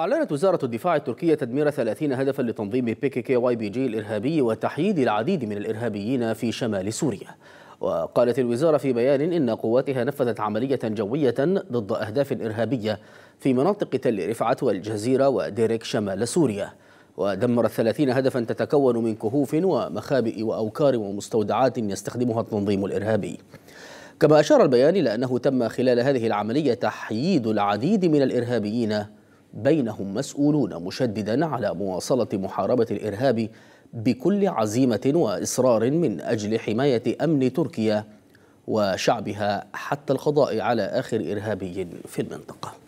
أعلنت وزارة الدفاع التركية تدمير 30 هدفا لتنظيم بيكي كي واي بي جي الإرهابي وتحييد العديد من الإرهابيين في شمال سوريا وقالت الوزارة في بيان إن قواتها نفذت عملية جوية ضد أهداف إرهابية في مناطق تل رفعت والجزيرة وديرك شمال سوريا ودمرت 30 هدفا تتكون من كهوف ومخابئ وأوكار ومستودعات يستخدمها التنظيم الإرهابي كما أشار البيان إلى أنه تم خلال هذه العملية تحييد العديد من الإرهابيين بينهم مسؤولون مشددا على مواصلة محاربة الإرهاب بكل عزيمة وإصرار من أجل حماية أمن تركيا وشعبها حتى القضاء على آخر إرهابي في المنطقة